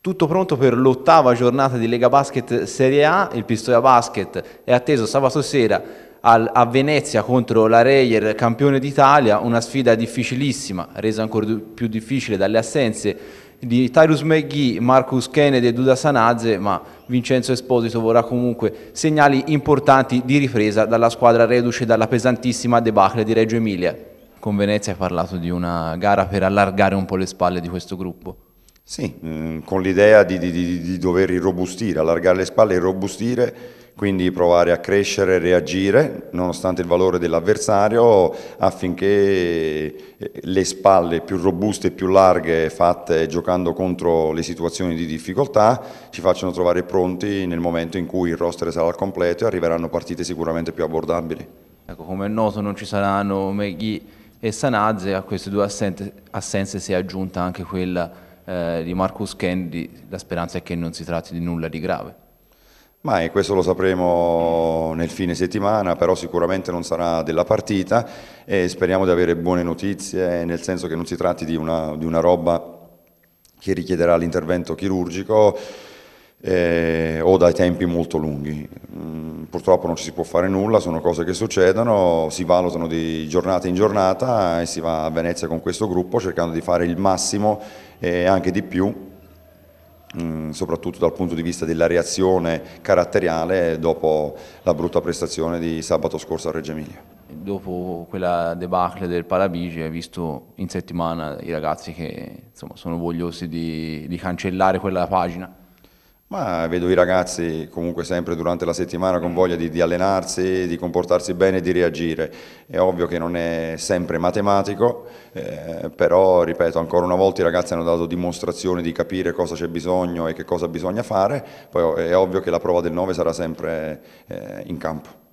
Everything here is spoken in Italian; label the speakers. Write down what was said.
Speaker 1: Tutto pronto per l'ottava giornata di Lega Basket Serie A, il Pistoia Basket è atteso sabato sera al, a Venezia contro la Reyer campione d'Italia, una sfida difficilissima, resa ancora più difficile dalle assenze di Tyrus McGee, Marcus Kennedy e Duda Sanazze, ma Vincenzo Esposito vorrà comunque segnali importanti di ripresa dalla squadra reduce dalla pesantissima debacle di Reggio Emilia. Con Venezia hai parlato di una gara per allargare un po' le spalle di questo gruppo. Sì, mm,
Speaker 2: con l'idea di, di, di, dover irrobustire, allargare le spalle, irrobustire, quindi provare a crescere, e reagire, nonostante il valore dell'avversario, affinché eh, le spalle più robuste e più larghe fatte giocando contro le situazioni di difficoltà ci facciano trovare pronti nel momento in cui il roster sarà al completo e arriveranno partite sicuramente più abbordabili.
Speaker 1: Ecco, come è noto non ci saranno Meghi e Sanazze, a queste due assenze, assenze si è aggiunta anche quella eh, di Marcus Candy, la speranza è che non si tratti di nulla di grave.
Speaker 2: Ma eh, questo lo sapremo nel fine settimana, però sicuramente non sarà della partita e speriamo di avere buone notizie, nel senso che non si tratti di una, di una roba che richiederà l'intervento chirurgico eh, o dai tempi molto lunghi. Mm, purtroppo non ci si può fare nulla, sono cose che succedono, si valutano di giornata in giornata e si va a Venezia con questo gruppo cercando di fare il massimo e anche di più, mm, soprattutto dal punto di vista della reazione caratteriale dopo la brutta prestazione di sabato scorso a Reggio Emilia.
Speaker 1: Dopo quella debacle del Palabigi hai visto in settimana i ragazzi che insomma, sono vogliosi di, di cancellare quella pagina
Speaker 2: ma vedo i ragazzi comunque sempre durante la settimana con voglia di, di, allenarsi, di comportarsi bene, e di reagire. È ovvio che non è sempre matematico, eh, però ripeto ancora una volta i ragazzi hanno dato dimostrazione di capire cosa c'è bisogno e che cosa bisogna fare, poi è ovvio che la prova del 9 sarà sempre eh, in campo.